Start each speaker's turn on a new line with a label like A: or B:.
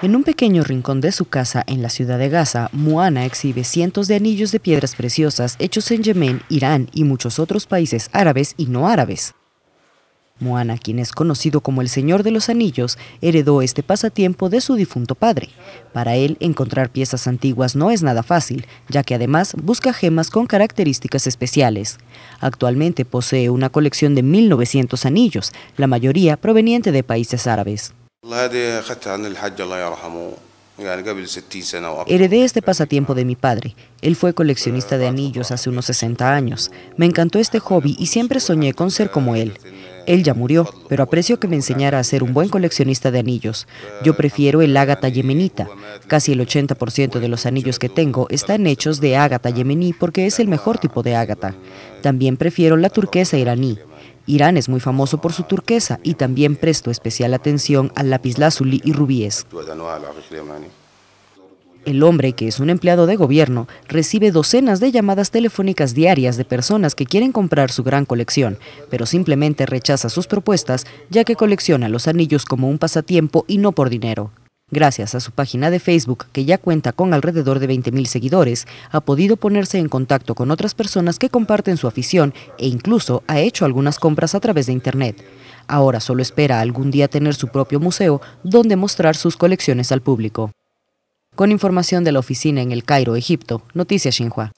A: En un pequeño rincón de su casa en la ciudad de Gaza, Moana exhibe cientos de anillos de piedras preciosas hechos en Yemen, Irán y muchos otros países árabes y no árabes. Moana, quien es conocido como el Señor de los Anillos, heredó este pasatiempo de su difunto padre. Para él, encontrar piezas antiguas no es nada fácil, ya que además busca gemas con características especiales. Actualmente posee una colección de 1.900 anillos, la mayoría proveniente de países árabes. Heredé este pasatiempo de mi padre. Él fue coleccionista de anillos hace unos 60 años. Me encantó este hobby y siempre soñé con ser como él. Él ya murió, pero aprecio que me enseñara a ser un buen coleccionista de anillos. Yo prefiero el ágata yemenita. Casi el 80% de los anillos que tengo están hechos de ágata yemení porque es el mejor tipo de ágata. También prefiero la turquesa iraní. Irán es muy famoso por su turquesa y también presto especial atención al lapislázuli y rubíes. El hombre, que es un empleado de gobierno, recibe docenas de llamadas telefónicas diarias de personas que quieren comprar su gran colección, pero simplemente rechaza sus propuestas ya que colecciona los anillos como un pasatiempo y no por dinero. Gracias a su página de Facebook, que ya cuenta con alrededor de 20.000 seguidores, ha podido ponerse en contacto con otras personas que comparten su afición e incluso ha hecho algunas compras a través de Internet. Ahora solo espera algún día tener su propio museo donde mostrar sus colecciones al público. Con información de la oficina en El Cairo, Egipto, Noticias Xinhua.